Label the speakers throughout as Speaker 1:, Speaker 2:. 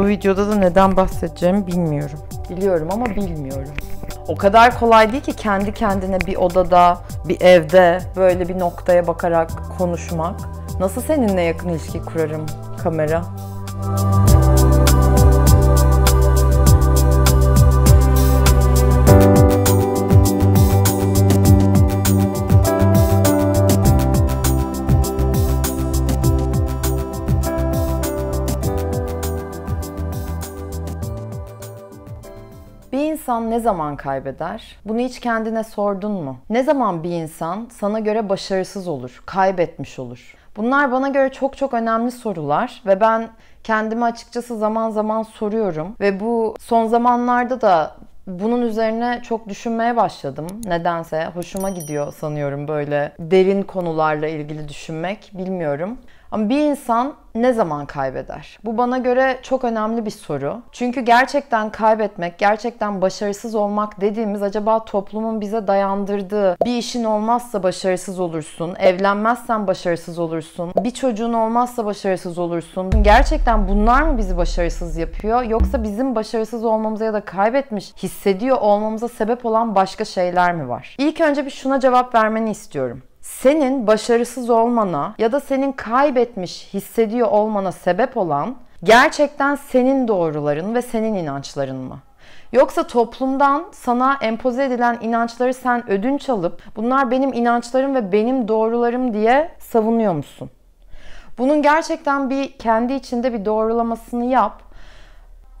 Speaker 1: Bu videoda da neden bahsedeceğimi bilmiyorum. Biliyorum ama bilmiyorum. O kadar kolay değil ki kendi kendine bir odada, bir evde böyle bir noktaya bakarak konuşmak. Nasıl seninle yakın ilişki kurarım kamera? insan ne zaman kaybeder? Bunu hiç kendine sordun mu? Ne zaman bir insan sana göre başarısız olur, kaybetmiş olur? Bunlar bana göre çok çok önemli sorular ve ben kendimi açıkçası zaman zaman soruyorum ve bu son zamanlarda da bunun üzerine çok düşünmeye başladım. Nedense hoşuma gidiyor sanıyorum böyle derin konularla ilgili düşünmek. Bilmiyorum. Ama bir insan ne zaman kaybeder? Bu bana göre çok önemli bir soru. Çünkü gerçekten kaybetmek, gerçekten başarısız olmak dediğimiz acaba toplumun bize dayandırdığı bir işin olmazsa başarısız olursun, evlenmezsen başarısız olursun, bir çocuğun olmazsa başarısız olursun. Gerçekten bunlar mı bizi başarısız yapıyor yoksa bizim başarısız olmamıza ya da kaybetmiş hissediyor olmamıza sebep olan başka şeyler mi var? İlk önce bir şuna cevap vermeni istiyorum senin başarısız olmana ya da senin kaybetmiş hissediyor olmana sebep olan gerçekten senin doğruların ve senin inançların mı? Yoksa toplumdan sana empoze edilen inançları sen ödünç alıp bunlar benim inançlarım ve benim doğrularım diye savunuyor musun? Bunun gerçekten bir kendi içinde bir doğrulamasını yap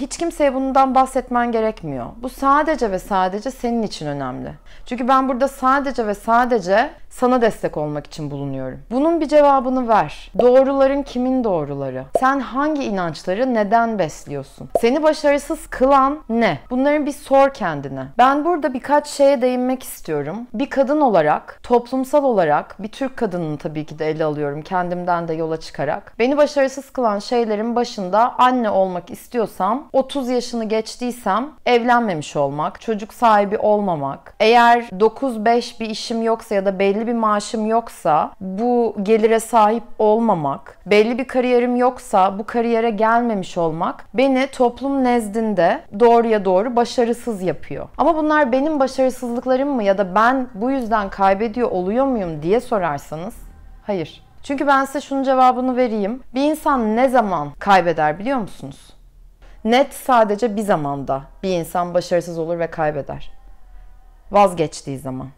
Speaker 1: hiç kimseye bundan bahsetmen gerekmiyor. Bu sadece ve sadece senin için önemli. Çünkü ben burada sadece ve sadece sana destek olmak için bulunuyorum. Bunun bir cevabını ver. Doğruların kimin doğruları? Sen hangi inançları neden besliyorsun? Seni başarısız kılan ne? Bunların bir sor kendine. Ben burada birkaç şeye değinmek istiyorum. Bir kadın olarak, toplumsal olarak, bir Türk kadının tabii ki de ele alıyorum kendimden de yola çıkarak. Beni başarısız kılan şeylerin başında anne olmak istiyorsam 30 yaşını geçtiysem evlenmemiş olmak, çocuk sahibi olmamak, eğer 9-5 bir işim yoksa ya da belli bir maaşım yoksa bu gelire sahip olmamak, belli bir kariyerim yoksa bu kariyere gelmemiş olmak beni toplum nezdinde doğruya doğru başarısız yapıyor. Ama bunlar benim başarısızlıklarım mı ya da ben bu yüzden kaybediyor oluyor muyum diye sorarsanız hayır. Çünkü ben size şunun cevabını vereyim. Bir insan ne zaman kaybeder biliyor musunuz? Net sadece bir zamanda bir insan başarısız olur ve kaybeder. Vazgeçtiği zaman.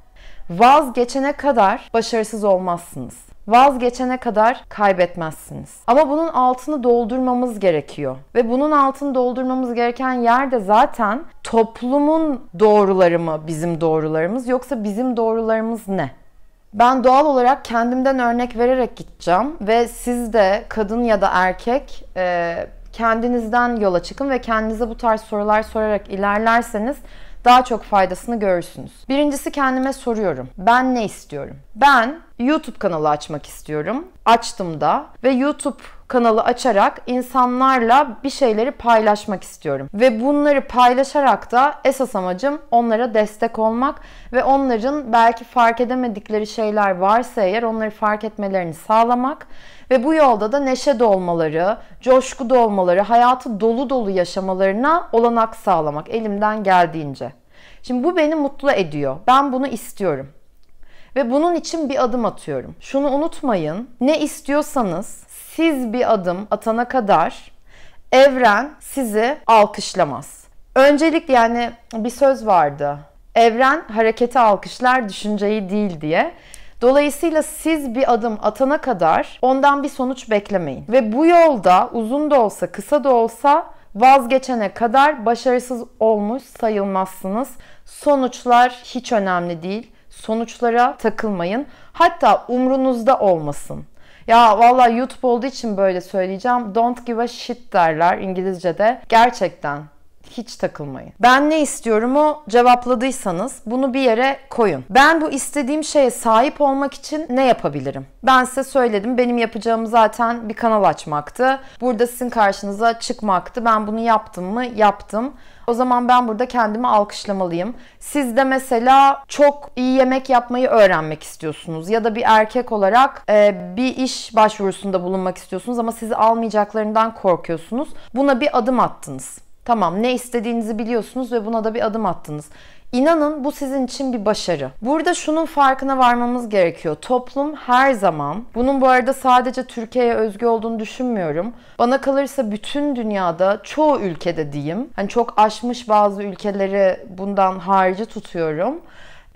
Speaker 1: Vazgeçene kadar başarısız olmazsınız. Vazgeçene kadar kaybetmezsiniz. Ama bunun altını doldurmamız gerekiyor. Ve bunun altını doldurmamız gereken yer de zaten toplumun doğruları mı bizim doğrularımız yoksa bizim doğrularımız ne? Ben doğal olarak kendimden örnek vererek gideceğim ve siz de kadın ya da erkek kendinizden yola çıkın ve kendinize bu tarz sorular sorarak ilerlerseniz daha çok faydasını görürsünüz. Birincisi kendime soruyorum. Ben ne istiyorum? Ben YouTube kanalı açmak istiyorum. Açtım da ve YouTube kanalı açarak insanlarla bir şeyleri paylaşmak istiyorum. Ve bunları paylaşarak da esas amacım onlara destek olmak ve onların belki fark edemedikleri şeyler varsa eğer onları fark etmelerini sağlamak ve bu yolda da neşe dolmaları, coşku dolmaları, hayatı dolu dolu yaşamalarına olanak sağlamak elimden geldiğince. Şimdi bu beni mutlu ediyor. Ben bunu istiyorum. Ve bunun için bir adım atıyorum. Şunu unutmayın. Ne istiyorsanız siz bir adım atana kadar evren sizi alkışlamaz. Öncelikle yani bir söz vardı. Evren hareketi alkışlar, düşünceyi değil diye. Dolayısıyla siz bir adım atana kadar ondan bir sonuç beklemeyin. Ve bu yolda uzun da olsa, kısa da olsa vazgeçene kadar başarısız olmuş sayılmazsınız. Sonuçlar hiç önemli değil. Sonuçlara takılmayın. Hatta umrunuzda olmasın. Ya valla YouTube olduğu için böyle söyleyeceğim. Don't give a shit derler İngilizce'de. Gerçekten hiç takılmayın. Ben ne istiyorum o cevapladıysanız bunu bir yere koyun. Ben bu istediğim şeye sahip olmak için ne yapabilirim? Ben size söyledim. Benim yapacağım zaten bir kanal açmaktı. Burada sizin karşınıza çıkmaktı. Ben bunu yaptım mı? Yaptım. O zaman ben burada kendimi alkışlamalıyım. Siz de mesela çok iyi yemek yapmayı öğrenmek istiyorsunuz ya da bir erkek olarak e, bir iş başvurusunda bulunmak istiyorsunuz ama sizi almayacaklarından korkuyorsunuz. Buna bir adım attınız. Tamam ne istediğinizi biliyorsunuz ve buna da bir adım attınız. İnanın bu sizin için bir başarı. Burada şunun farkına varmamız gerekiyor. Toplum her zaman, bunun bu arada sadece Türkiye'ye özgü olduğunu düşünmüyorum. Bana kalırsa bütün dünyada, çoğu ülkede diyeyim. Hani çok aşmış bazı ülkeleri bundan harici tutuyorum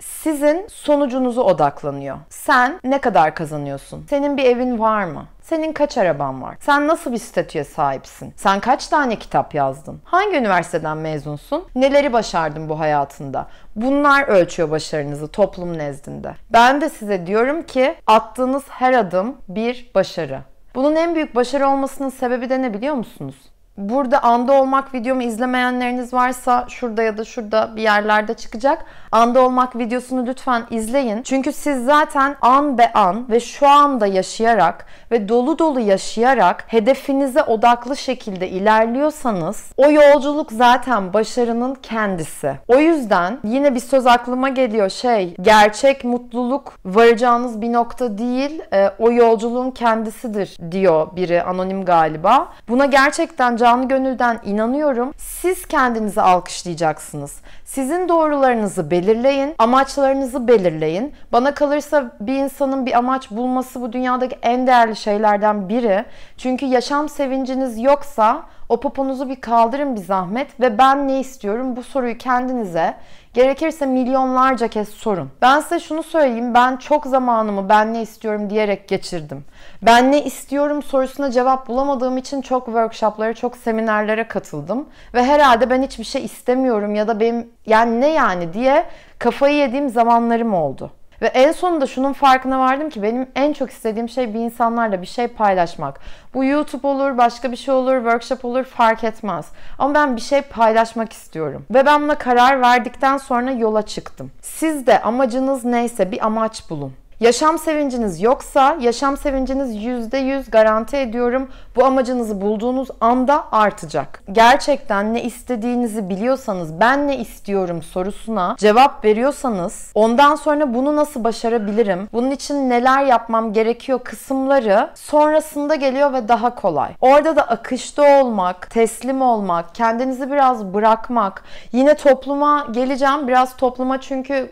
Speaker 1: sizin sonucunuzu odaklanıyor. Sen ne kadar kazanıyorsun? Senin bir evin var mı? Senin kaç araban var? Sen nasıl bir statüye sahipsin? Sen kaç tane kitap yazdın? Hangi üniversiteden mezunsun? Neleri başardın bu hayatında? Bunlar ölçüyor başarınızı toplum nezdinde. Ben de size diyorum ki attığınız her adım bir başarı. Bunun en büyük başarı olmasının sebebi de ne biliyor musunuz? Burada anda olmak videomu izlemeyenleriniz varsa şurada ya da şurada bir yerlerde çıkacak. Anda olmak videosunu lütfen izleyin. Çünkü siz zaten an be an ve şu anda yaşayarak ve dolu dolu yaşayarak hedefinize odaklı şekilde ilerliyorsanız o yolculuk zaten başarının kendisi. O yüzden yine bir söz aklıma geliyor şey gerçek mutluluk varacağınız bir nokta değil e, o yolculuğun kendisidir diyor biri anonim galiba. Buna gerçekten cevap canı gönülden inanıyorum. Siz kendinizi alkışlayacaksınız. Sizin doğrularınızı belirleyin, amaçlarınızı belirleyin. Bana kalırsa bir insanın bir amaç bulması bu dünyadaki en değerli şeylerden biri. Çünkü yaşam sevinciniz yoksa o poponuzu bir kaldırın bir zahmet ve ben ne istiyorum bu soruyu kendinize gerekirse milyonlarca kez sorun. Ben size şunu söyleyeyim ben çok zamanımı ben ne istiyorum diyerek geçirdim. Ben ne istiyorum sorusuna cevap bulamadığım için çok workshoplara, çok seminerlere katıldım. Ve herhalde ben hiçbir şey istemiyorum ya da benim yani ne yani diye kafayı yediğim zamanlarım oldu. Ve en sonunda şunun farkına vardım ki benim en çok istediğim şey bir insanlarla bir şey paylaşmak. Bu YouTube olur, başka bir şey olur, workshop olur fark etmez. Ama ben bir şey paylaşmak istiyorum. Ve ben buna karar verdikten sonra yola çıktım. Siz de amacınız neyse bir amaç bulun. Yaşam sevinciniz yoksa yaşam sevinciniz %100 garanti ediyorum bu amacınızı bulduğunuz anda artacak. Gerçekten ne istediğinizi biliyorsanız ben ne istiyorum sorusuna cevap veriyorsanız ondan sonra bunu nasıl başarabilirim? Bunun için neler yapmam gerekiyor kısımları sonrasında geliyor ve daha kolay. Orada da akışta olmak, teslim olmak, kendinizi biraz bırakmak. Yine topluma geleceğim biraz topluma çünkü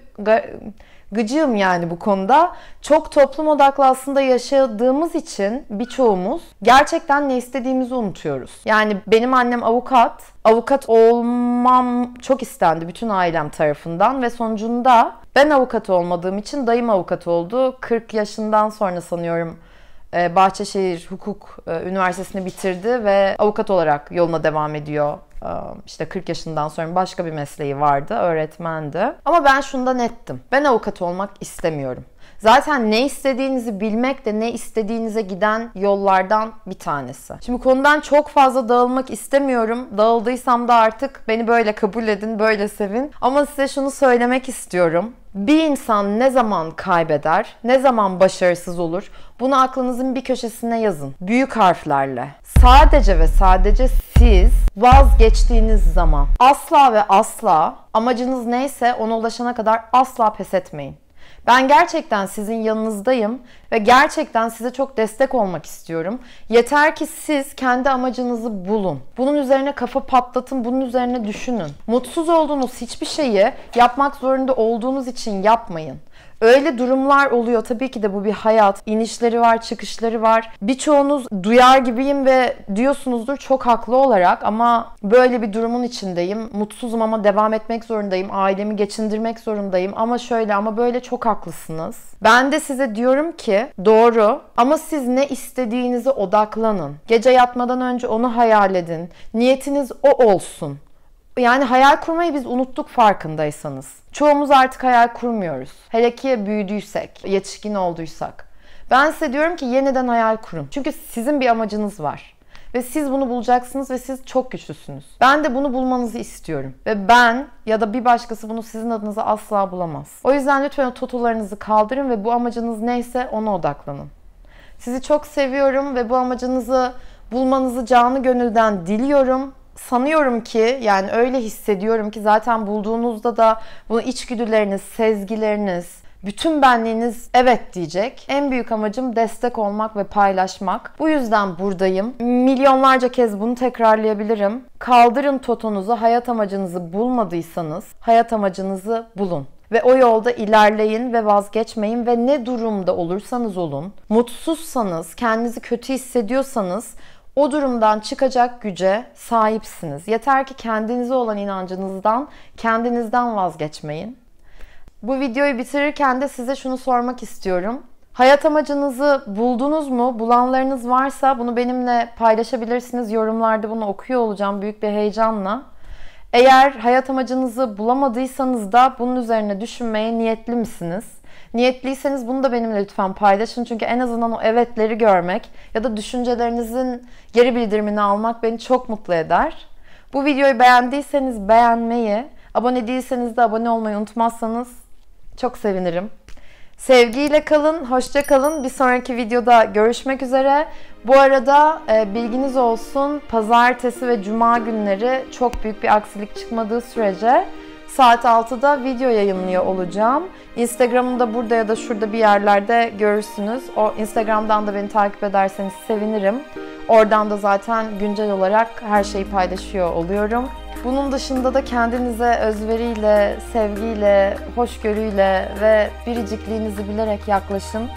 Speaker 1: gıcığım yani bu konuda. Çok toplum odaklı aslında yaşadığımız için birçoğumuz gerçekten ne istediğimizi unutuyoruz. Yani benim annem avukat. Avukat olmam çok istendi bütün ailem tarafından ve sonucunda ben avukat olmadığım için dayım avukat oldu. 40 yaşından sonra sanıyorum e, Bahçeşehir Hukuk e, Üniversitesi'ni bitirdi ve avukat olarak yoluna devam ediyor. E, işte 40 yaşından sonra başka bir mesleği vardı, öğretmendi. Ama ben şunda nettim. Ben avukat olmak istemiyorum. Zaten ne istediğinizi bilmek de ne istediğinize giden yollardan bir tanesi. Şimdi konudan çok fazla dağılmak istemiyorum. Dağıldıysam da artık beni böyle kabul edin, böyle sevin. Ama size şunu söylemek istiyorum. Bir insan ne zaman kaybeder, ne zaman başarısız olur bunu aklınızın bir köşesine yazın. Büyük harflerle. Sadece ve sadece siz vazgeçtiğiniz zaman asla ve asla amacınız neyse ona ulaşana kadar asla pes etmeyin. Ben gerçekten sizin yanınızdayım ve gerçekten size çok destek olmak istiyorum. Yeter ki siz kendi amacınızı bulun. Bunun üzerine kafa patlatın, bunun üzerine düşünün. Mutsuz olduğunuz hiçbir şeyi yapmak zorunda olduğunuz için yapmayın. Öyle durumlar oluyor. Tabii ki de bu bir hayat. İnişleri var, çıkışları var. Birçoğunuz duyar gibiyim ve diyorsunuzdur çok haklı olarak ama böyle bir durumun içindeyim. Mutsuzum ama devam etmek zorundayım. Ailemi geçindirmek zorundayım ama şöyle ama böyle çok haklısınız. Ben de size diyorum ki doğru ama siz ne istediğinize odaklanın. Gece yatmadan önce onu hayal edin. Niyetiniz o olsun yani hayal kurmayı biz unuttuk farkındaysanız. Çoğumuz artık hayal kurmuyoruz. Hele ki büyüdüysek, yetişkin olduysak. Ben size diyorum ki yeniden hayal kurun. Çünkü sizin bir amacınız var. Ve siz bunu bulacaksınız ve siz çok güçlüsünüz. Ben de bunu bulmanızı istiyorum. Ve ben ya da bir başkası bunu sizin adınıza asla bulamaz. O yüzden lütfen o tutularınızı kaldırın ve bu amacınız neyse ona odaklanın. Sizi çok seviyorum ve bu amacınızı bulmanızı canı gönülden diliyorum sanıyorum ki yani öyle hissediyorum ki zaten bulduğunuzda da bunu içgüdüleriniz, sezgileriniz, bütün benliğiniz evet diyecek. En büyük amacım destek olmak ve paylaşmak. Bu yüzden buradayım. Milyonlarca kez bunu tekrarlayabilirim. Kaldırın totonuzu, hayat amacınızı bulmadıysanız hayat amacınızı bulun ve o yolda ilerleyin ve vazgeçmeyin ve ne durumda olursanız olun, mutsuzsanız, kendinizi kötü hissediyorsanız o durumdan çıkacak güce sahipsiniz. Yeter ki kendinize olan inancınızdan, kendinizden vazgeçmeyin. Bu videoyu bitirirken de size şunu sormak istiyorum. Hayat amacınızı buldunuz mu? Bulanlarınız varsa bunu benimle paylaşabilirsiniz. Yorumlarda bunu okuyor olacağım büyük bir heyecanla. Eğer hayat amacınızı bulamadıysanız da bunun üzerine düşünmeye niyetli misiniz? Niyetliyseniz bunu da benimle lütfen paylaşın. Çünkü en azından o evetleri görmek ya da düşüncelerinizin geri bildirimini almak beni çok mutlu eder. Bu videoyu beğendiyseniz beğenmeyi, abone değilseniz de abone olmayı unutmazsanız çok sevinirim. Sevgiyle kalın, hoşça kalın. Bir sonraki videoda görüşmek üzere. Bu arada e, bilginiz olsun pazartesi ve cuma günleri çok büyük bir aksilik çıkmadığı sürece saat 6'da video yayınlıyor olacağım. Instagram'ımda burada ya da şurada bir yerlerde görürsünüz. O Instagram'dan da beni takip ederseniz sevinirim. Oradan da zaten güncel olarak her şeyi paylaşıyor oluyorum. Bunun dışında da kendinize özveriyle, sevgiyle, hoşgörüyle ve biricikliğinizi bilerek yaklaşın.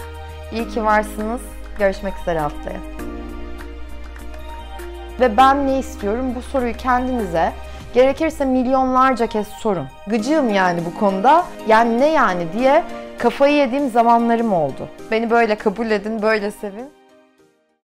Speaker 1: İyi ki varsınız. Görüşmek üzere haftaya. Ve ben ne istiyorum? Bu soruyu kendinize gerekirse milyonlarca kez sorun. Gıcığım yani bu konuda. Yani ne yani diye kafayı yediğim zamanlarım oldu. Beni böyle kabul edin, böyle sevin.